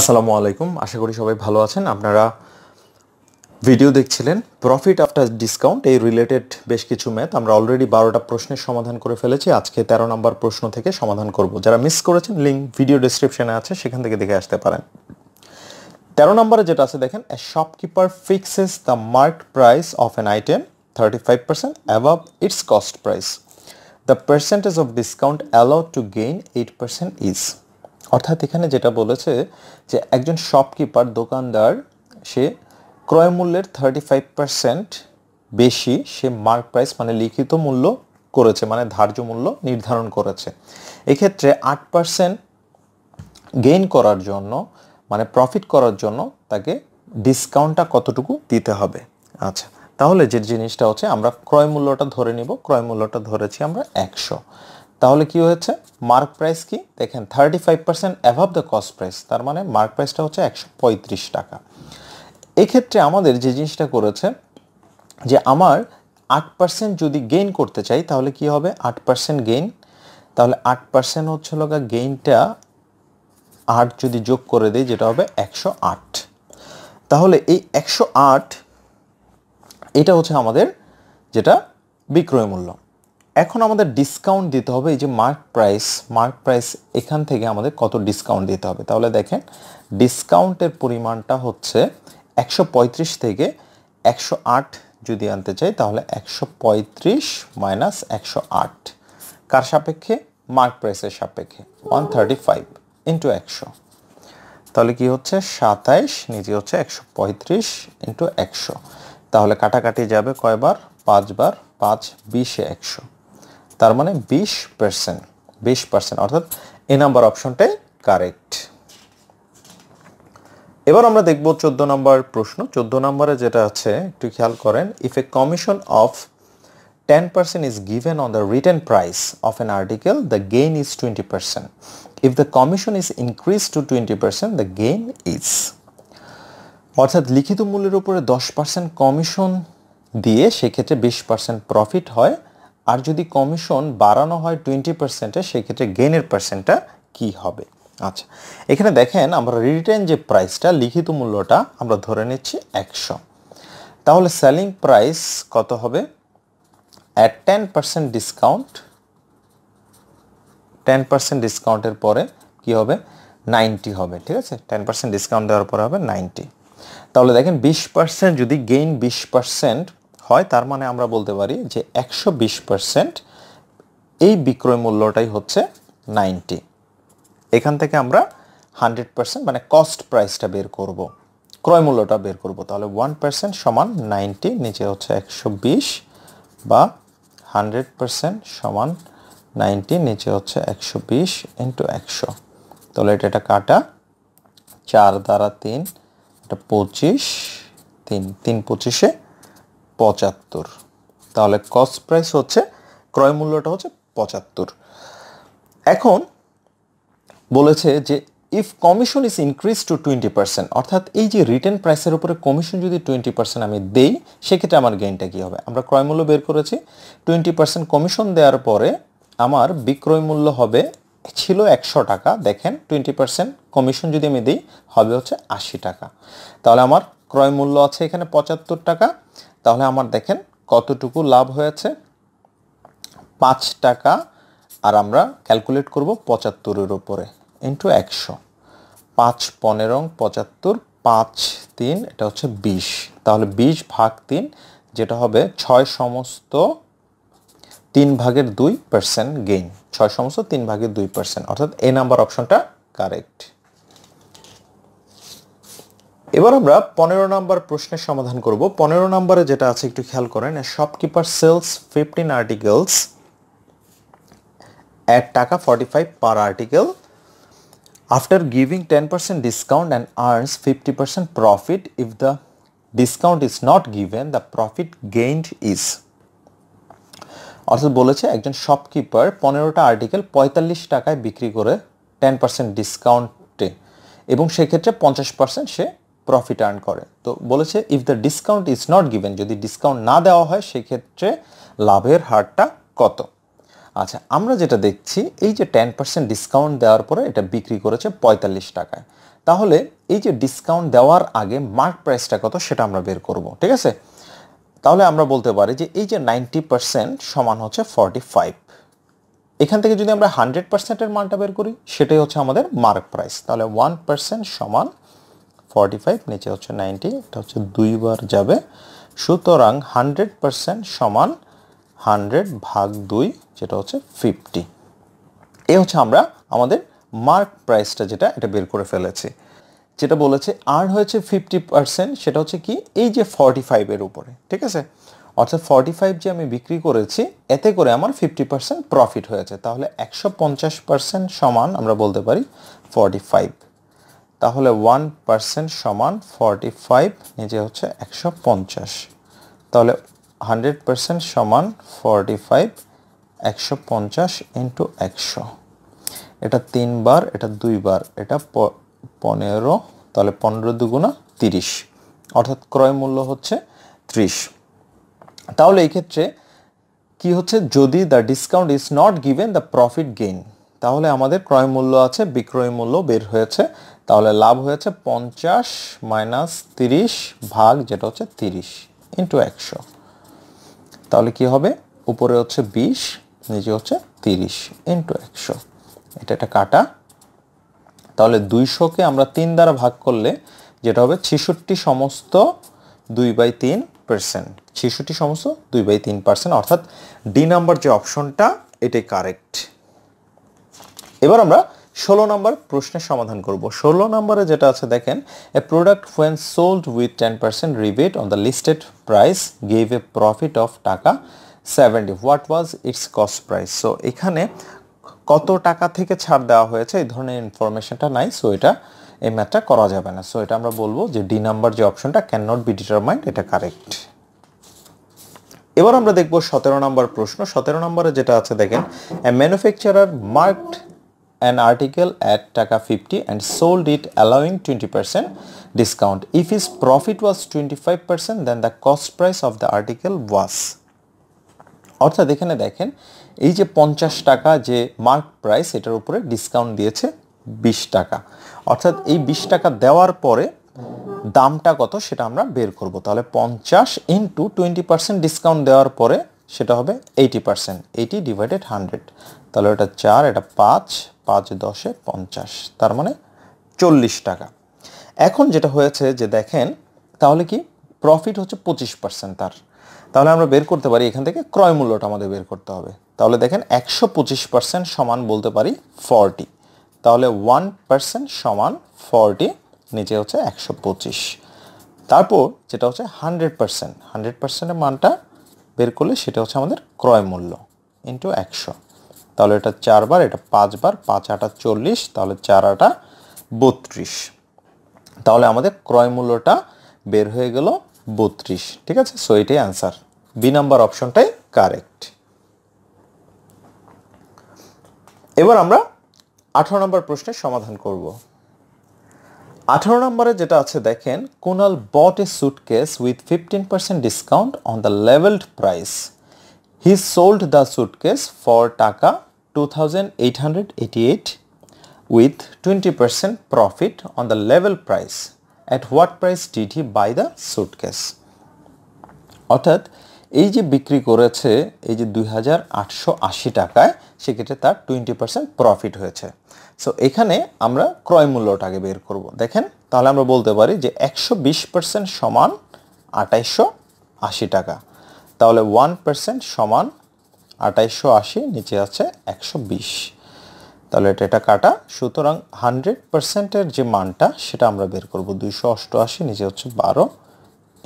আসসালামু আলাইকুম আশা করি সবাই ভালো আছেন আপনারা ভিডিও দেখছিলেন প্রফিট আফটার ডিসকাউন্ট এই রিলেটেড বেশ কিছু ম্যাথ আমরা অলরেডি বারোটা প্রশ্নের সমাধান করে ফেলেছি আজকে ১৩ নম্বর প্রশ্ন থেকে সমাধান করব যারা মিস করেছেন লিঙ্ক ভিডিও ডিসক্রিপশানে আছে সেখান থেকে দেখে আসতে পারেন ১৩ নম্বরে যেটা আছে দেখেন a shopkeeper fixes the mark price of an item thirty five percent above its cost price the percentage of discount allowed to gain eight percent is অর্থাৎ এখানে যেটা বলেছে যে একজন শপকিপার দোকানদার সে ক্রয় মূল্যের থার্টি ফাইভ পার্সেন্ট বেশি সে মার্ক প্রাইস মানে লিখিত মূল্য করেছে মানে ধার্য মূল্য নির্ধারণ করেছে এক্ষেত্রে আট পার্সেন্ট গেইন করার জন্য মানে প্রফিট করার জন্য তাকে ডিসকাউন্টটা কতটুকু দিতে হবে আচ্ছা তাহলে যে জিনিসটা হচ্ছে আমরা ক্রয় মূল্যটা ধরে নিব ক্রয় মূল্যটা ধরেছি আমরা একশো তাহলে কি হয়েছে মার্ক প্রাইস কি দেখেন thirty five percent above the cost price তার মানে মার্ক প্রাইসটা হচ্ছে একশো পঁয়ত্রিশ টাকা এক্ষেত্রে আমাদের যে জিনিসটা করেছে যে আমার আট পার্সেন্ট যদি গেইন করতে চাই তাহলে কি হবে আট পার্সেন্ট গেইন তাহলে আট পার্সেন্ট হচ্ছে লগা গেইনটা আট যদি যোগ করে দিই যেটা হবে একশো আট তাহলে এই একশো আট এটা হচ্ছে আমাদের যেটা বিক্রয় মূল্য এখন আমাদের ডিসকাউন্ট দিতে হবে এই যে মার্ক প্রাইস মার্ক প্রাইস এখান থেকে আমাদের কত ডিসকাউন্ট দিতে হবে তাহলে দেখেন ডিসকাউন্টের পরিমাণটা হচ্ছে একশো থেকে একশো যদি আনতে চাই তাহলে একশো পঁয়ত্রিশ মাইনাস একশো আট কার সাপেক্ষে মার্ক প্রাইসের সাপেক্ষে ওয়ান থার্টি ফাইভ ইন্টু একশো তাহলে কি হচ্ছে সাতাইশ নিজে হচ্ছে একশো পঁয়ত্রিশ ইন্টু একশো তাহলে কাটাকাটি যাবে কয়বার পাঁচবার পাঁচ বিশে একশো তার মানে বিশ পার্সেন্ট বিশ পার্সেন্ট অর্থাৎ এ নাম্বার অপশনটাই কারেক্ট এবার আমরা দেখব চোদ্দ নম্বর প্রশ্ন চোদ্দ নম্বরে যেটা আছে একটু খেয়াল করেন if a commission of ten percent is given on the return price of an article the gain is twenty percent if the commission is increase to twenty percent the gain is অর্থাৎ লিখিত মূল্যের উপরে দশ percent commission দিয়ে সেক্ষেত্রে বিশ percent profit হয় আর যদি কমিশন বাড়ানো হয় টোয়েন্টি পার্সেন্টে সেক্ষেত্রে গেইনের পার্সেন্টটা কি হবে আচ্ছা এখানে দেখেন আমরা রিটার্ন যে প্রাইসটা লিখিত মূল্যটা আমরা ধরে নিচ্ছি একশো তাহলে সেলিং প্রাইস কত হবে at ten percent discount ten percent ডিসকাউন্টের পরে কি হবে নাইনটি হবে ঠিক আছে টেন পার্সেন্ট ডিসকাউন্ট দেওয়ার পরে হবে নাইনটি তাহলে দেখেন বিশ পার্সেন্ট যদি গেইন বিশ পার্সেন্ট হয় তার মানে আমরা বলতে পারি যে একশো এই বিক্রয় মূল্যটাই হচ্ছে নাইনটি এখান থেকে আমরা হান্ড্রেড পার্সেন্ট মানে কস্ট প্রাইসটা বের করব ক্রয় মূল্যটা বের করব তাহলে ওয়ান পার্সেন্ট সমান নাইনটি নিচে হচ্ছে একশো বিশ বা হান্ড্রেড পার্সেন্ট সমান নাইনটি নিচে হচ্ছে একশো বিশ ইন্টু একশো তাহলে এটা একটা কাটা চার দ্বারা তিন এটা পঁচিশ তিন তিন পঁচিশে পঁচাত্তর তাহলে কস্ট প্রাইস হচ্ছে ক্রয় মূল্যটা হচ্ছে পঁচাত্তর এখন বলেছে যে if commission is increase to twenty percent অর্থাৎ এই যে রিটার্ন প্রাইসের উপরে কমিশন যদি টোয়েন্টি পার্সেন্ট আমি দেই সেক্ষেত্রে আমার গেইনটা কী হবে আমরা ক্রয় মূল্য বের করেছি টোয়েন্টি পার্সেন্ট কমিশন দেওয়ার পরে আমার বিক্রয় মূল্য হবে ছিল একশো টাকা দেখেন টোয়েন্টি পার্সেন্ট কমিশন যদি আমি দিই হবে হচ্ছে আশি টাকা তাহলে আমার ক্রয় মূল্য আছে এখানে পঁচাত্তর টাকা তাহলে আমার দেখেন কতটুকু লাভ হয়েছে পাঁচ টাকা আর আমরা ক্যালকুলেট করব পঁচাত্তরের ওপরে ইন্টু একশো পাঁচ পনেরো পঁচাত্তর পাঁচ তিন এটা হচ্ছে বিশ তাহলে বিশ ভাগ তিন যেটা হবে ছয় সমস্ত তিন ভাগের দুই পার্সেন্ট গেইন ছয় সমস্ত তিন ভাগের দুই পার্সেন্ট অর্থাৎ এ নাম্বার অপশনটা কারেক্ট এবার আমরা পনেরো নাম্বার প্রশ্নের সমাধান করব পনেরো নাম্বারে যেটা আছে একটু খেয়াল করেন shopkeeper sells fifteen articles at টাকা forty five per article after giving ten percent discount and earns fifty percent profit if the discount is not given the profit gained is অর্থাৎ বলেছে একজন শপকিপার পনেরোটা আর্টিকেল পঁয়তাল্লিশ টাকায় বিক্রি করে ten percent ডিসকাউন্টে এবং সেক্ষেত্রে পঞ্চাশ পার্সেন্ট সে প্রফিট আর্ন করে তো বলেছে if the discount is not given যদি ডিসকাউন্ট না দেওয়া হয় সেক্ষেত্রে লাভের হারটা কত আচ্ছা আমরা যেটা দেখছি এই যে টেন পার্সেন্ট ডিসকাউন্ট দেওয়ার পরে এটা বিক্রি করেছে পঁয়তাল্লিশ টাকায় তাহলে এই যে ডিসকাউন্ট দেওয়ার আগে মার্ক প্রাইসটা কত সেটা আমরা বের করব ঠিক আছে তাহলে আমরা বলতে পারি যে এই যে নাইনটি পার্সেন্ট সমান হচ্ছে ফর্টি ফাইভ এখান থেকে যদি আমরা হান্ড্রেড পার্সেন্টের মালটা বের করি সেটাই হচ্ছে আমাদের মার্ক প্রাইস তাহলে ওয়ান পার্সেন্ট সমান ফর্টি ফাইভ নিচে হচ্ছে নাইনটি এটা হচ্ছে দুইবার যাবে সুতরাং হান্ড্রেড সমান হান্ড্রেড ভাগ দুই যেটা হচ্ছে ফিফটি এ হচ্ছে আমরা আমাদের মার্ক প্রাইসটা যেটা এটা বের করে ফেলেছি যেটা বলেছে আর হয়েছে ফিফটি পারসেন্ট সেটা হচ্ছে কি এই যে ফর্টি ফাইভের উপরে ঠিক আছে অর্থাৎ ফর্টি ফাইভ যে আমি বিক্রি করেছি এতে করে আমার ফিফটি পার্সেন্ট প্রফিট হয়েছে তাহলে একশো পঞ্চাশ পার্সেন্ট সমান আমরা বলতে পারি ফর্টি ফাইভ তাহলে ওয়ান পার্সেন্ট সমান ফর্টি ফাইভ নিচে হচ্ছে একশো পঞ্চাশ তাহলে হান্ড্রেড পার্সেন্ট সমান ফর্টি ফাইভ একশো পঞ্চাশ ইন্টু একশো এটা তিনবার এটা দুইবার এটা পনেরো তাহলে পনেরো দুগুণা তিরিশ অর্থাৎ ক্রয় মূল্য হচ্ছে ত্রিশ তাহলে এই ক্ষেত্রে কি হচ্ছে যদি the discount is not given the profit gain তাহলে আমাদের ক্রয় মূল্য আছে বিক্রয় মূল্য বের হয়েছে তাহলে লাভ হয়েছে পঞ্চাশ মাইনাস তিরিশ ভাগ যেটা হচ্ছে তিরিশ ইন্টু একশো তাহলে কি হবে উপরে হচ্ছে বিশ নিচে হচ্ছে তিরিশ ইন্টু একশো এটা একটা কাটা তাহলে দুইশোকে আমরা তিন দ্বারা ভাগ করলে যেটা হবে ছেষট্টি সমস্ত দুই বাই তিন পার্সেন্ট ছেষট্টি সমস্ত দুই বাই তিন পার্সেন্ট অর্থাৎ ডি নাম্বার যে অপশনটা এটাই কারেক্ট এবার আমরা ষোলো নম্বর প্রশ্নের সমাধান করব ষোলো নম্বরে যেটা আছে দেখেন a product when sold with ten percent rebate on the listed price gave a profit of টাকা seventy what was its cost price so এখানে কত টাকা থেকে ছাড় দেওয়া হয়েছে এই ধরনের ইনফরমেশনটা নাই সো এটা এই ম্যাথটা করা যাবে না সো এটা আমরা বলবো যে ডি নাম্বার যে অপশনটা ক্যান নট বি ডিটারমাইন্ড এটা কারেক্ট এবার আমরা দেখব সতেরো নম্বর প্রশ্ন সতেরো নম্বরে যেটা আছে দেখেন manufacturer marked an article at taka 50 and sold it allowing 20% discount. If his profit was 25% then the cost price of the article was. অর্থাৎ এখানে দেখেন এই যে পঞ্চাশ টাকা যে মার্ক প্রাইস এটার উপরে ডিসকাউন্ট দিয়েছে বিশ টাকা অর্থাৎ এই বিশ টাকা দেওয়ার পরে দামটা কত সেটা আমরা বের করব তাহলে পঞ্চাশ ইন্টু টোয়েন্টি পার্সেন্ট ডিসকাউন্ট দেওয়ার পরে সেটা হবে eighty percent eighty divided hundred তাহলে এটা চার এটা পাঁচ পাঁচ দশে পঞ্চাশ তার মানে চল্লিশ টাকা এখন যেটা হয়েছে যে দেখেন তাহলে কি প্রফিট হচ্ছে পঁচিশ পার্সেন্ট তার তাহলে আমরা বের করতে পারি এখান থেকে ক্রয় মূল্যটা আমাদের বের করতে হবে তাহলে দেখেন একশো পঁচিশ পার্সেন্ট সমান বলতে পারি ফর্টি তাহলে ওয়ান পার্সেন্ট সমান ফর্টি নিচে হচ্ছে একশো পঁচিশ তারপর যেটা হচ্ছে হান্ড্রেড পার্সেন্ট হান্ড্রেড পার্সেন্টের মানটা বের করলে সেটা হচ্ছে আমাদের ক্রয় মূল্য ইন্টু একশো তাহলে এটা চারবার এটা পাঁচবার পাঁচ আটা চল্লিশ তাহলে চার আটা বত্রিশ তাহলে আমাদের ক্রয় মূল্যটা বের হয়ে গেল বত্রিশ ঠিক আছে সো এটাই অ্যান্সার বি নাম্বার অপশনটাই কারেক্ট এবার আমরা আঠারো নম্বর প্রশ্নের সমাধান করব আঠারো নম্বরে যেটা আছে দেখেন Kunal bought a suitcase with fifteen percent discount on the levelled price he sold the suitcase for টাকা two thousand eight hundred eighty eight with twenty percent profit on the level price at what price did he buy the suitcase অর্থাৎ এই যে বিক্রি করেছে এই যে দুই টাকায় সেক্ষেত্রে তার টোয়েন্টি পার্সেন্ট প্রফিট হয়েছে সো এখানে আমরা ক্রয় মূল্যটাকে বের করব দেখেন তাহলে আমরা বলতে পারি যে একশো পার্সেন্ট সমান আটাইশশো আশি টাকা তাহলে ওয়ান পার্সেন্ট সমান আটাইশো আশি নিচে আছে একশো বিশ তাহলে এটা এটা কাটা সুতরাং হান্ড্রেড পার্সেন্টের যে মানটা সেটা আমরা বের করব দুইশো অষ্টআশি নিচে হচ্ছে বারো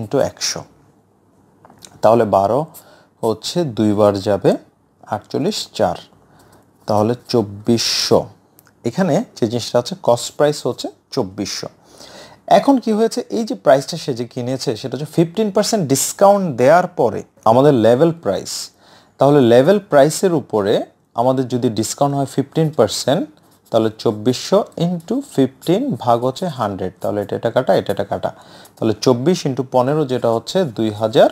ইন্টু একশো তাহলে বারো হচ্ছে দুইবার যাবে আটচল্লিশ চার তাহলে চব্বিশশো এখানে যে জিনিসটা আছে কস্ট প্রাইস হচ্ছে চব্বিশশো এখন কি হয়েছে এই যে প্রাইসটা সে যে কিনেছে সেটা হচ্ছে ফিফটিন পার্সেন্ট ডিসকাউন্ট দেওয়ার পরে আমাদের লেভেল প্রাইস তাহলে লেভেল প্রাইসের উপরে আমাদের যদি ডিসকাউন্ট হয় ফিফটিন পার্সেন্ট তাহলে চব্বিশশো ইন্টু ফিফটিন ভাগ হচ্ছে হান্ড্রেড তাহলে এটা এটা কাটা এটা এটা কাটা তাহলে চব্বিশ ইন্টু পনেরো যেটা হচ্ছে দুই হাজার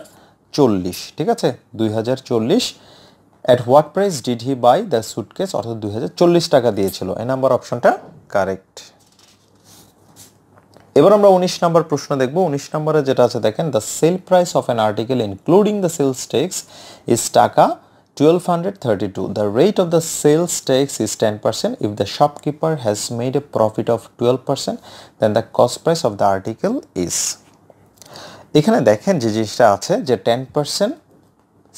চল্লিশ ঠিক আছে দুই হাজার চল্লিশ at what price did he buy the suitcase অর্থাৎ দুই হাজার চল্লিশ টাকা দিয়েছিল এ নাম্বার অপশনটা কারেক্ট এবার আমরা উনিশ নম্বর প্রশ্ন দেখব উনিশ নম্বরে যেটা আছে দেখেন the sale price of an article including the sales tax is টাকা twelve hundred thirty two the rate of the sales tax is ten percent if the shopkeeper has made a profit of twelve percent then the cost price of the article is এখানে দেখেন যে জিনিসটা আছে যে ten percent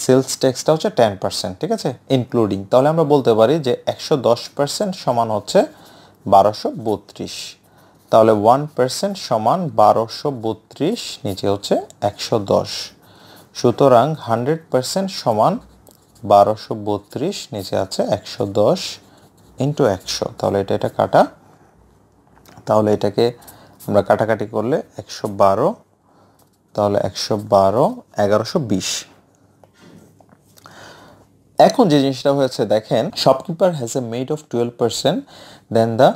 sales ট্যাক্সটা হচ্ছে ten percent ঠিক আছে including তাহলে আমরা বলতে পারি যে একশো দশ পার্সেন্ট সমান হচ্ছে বারোশো বত্রিশ তাহলে ওয়ান পার্সেন্ট সমান বারোশো বত্রিশ নিচে হচ্ছে একশো দশ সুতরাং হান্ড্রেড পার্সেন্ট সমান বারোশো বত্রিশ নিচে আছে একশো দশ ইন্টু একশো তাহলে এটা এটা কাটা তাহলে এটাকে আমরা কাটাকাটি করলে একশো বারো তাহলে একশো বারো এগারোশো বিশ এখন যে জিনিসটা হয়েছে দেখেন shopkeeper has a made of twelve percent then the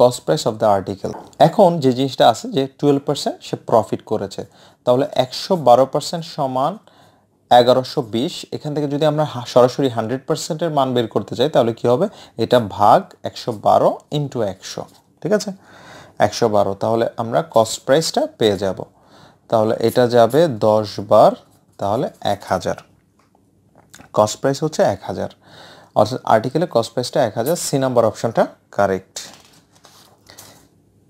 cost price of the article এখন যে জিনিসটা আছে যে টুয়েলভ পার্সেন্ট সে প্রফিট করেছে তাহলে একশো বারো পার্সেন্ট সমান এগারোশো বিশ এখান থেকে যদি আমরা সরাসরি হান্ড্রেড পার্সেন্টের মান বের করতে চাই তাহলে কি হবে এটা ভাগ একশো বারো ইন্টু একশো ঠিক আছে একশো বারো তাহলে আমরা কস্ট প্রাইসটা পেয়ে যাবো তাহলে এটা যাবে দশ বার তাহলে এক হাজার কস্ট প্রাইস হচ্ছে এক হাজার অর্থাৎ আর্টিকেলে কস্ট প্রাইসটা এক হাজার সি নাম্বার অপশানটা কারেক্ট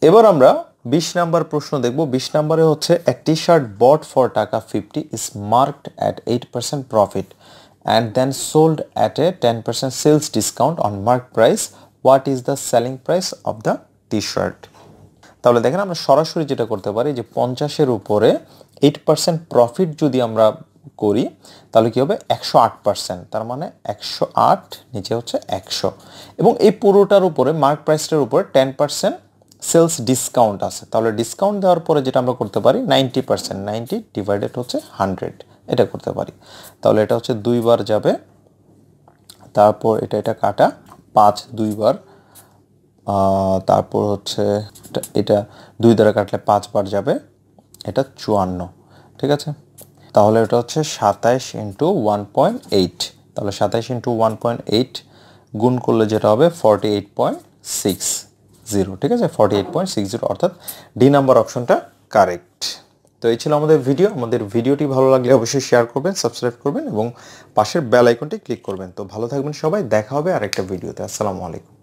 এবার আমরা বিশ নাম্বার প্রশ্ন দেখব বিশ নাম্বারে হচ্ছে a T shirt bought for টাকা fifty is marked at eight percent profit and then sold at a ten percent sales discount on mark price what is the selling price of the T shirt তাহলে দেখেন আমরা সরাসরি যেটা করতে পারি যে পঞ্চাশের উপরে এইট পার্সেন্ট প্রফিট যদি আমরা করি তাহলে কী হবে একশো আট পার্সেন্ট তার মানে একশো আট নিচে হচ্ছে একশো এবং এই পুরোটার উপরে মার্ক প্রাইসটার উপরে টেন পার্সেন্ট সেলস ডিসকাউন্ট আছে তাহলে ডিসকাউন্ট দেওয়ার পরে যেটা আমরা করতে পারি নাইনটি পার্সেন্ট নাইনটি ডিভাইডেড হচ্ছে হান্ড্রেড এটা করতে পারি তাহলে এটা হচ্ছে দুইবার যাবে তারপর এটা এটা কাটা পাঁচ দুইবার তারপর হচ্ছে এটা দুই দ্বারা কাটলে পাঁচবার যাবে এটা চুয়ান্ন ঠিক আছে তাহলে এটা হচ্ছে সাতাইশ ইন্টু ওয়ান পয়েন্ট এইট তাহলে সাতাইশ ইন্টু ওয়ান পয়েন্ট এইট গুণ করলে যেটা হবে forty eight point six zero ঠিক আছে forty eight point six zero অর্থাৎ ডি নাম্বার অপশনটা কারেক্ট তো এই ছিল আমাদের ভিডিও আমাদের ভিডিওটি ভালো লাগলে অবশ্যই শেয়ার করবেন সাবস্ক্রাইব করবেন এবং পাশের বেল আইকনটি ক্লিক করবেন তো ভালো থাকবেন সবাই দেখা হবে আরেকটা ভিডিওতে আসসালামু আলাইকুম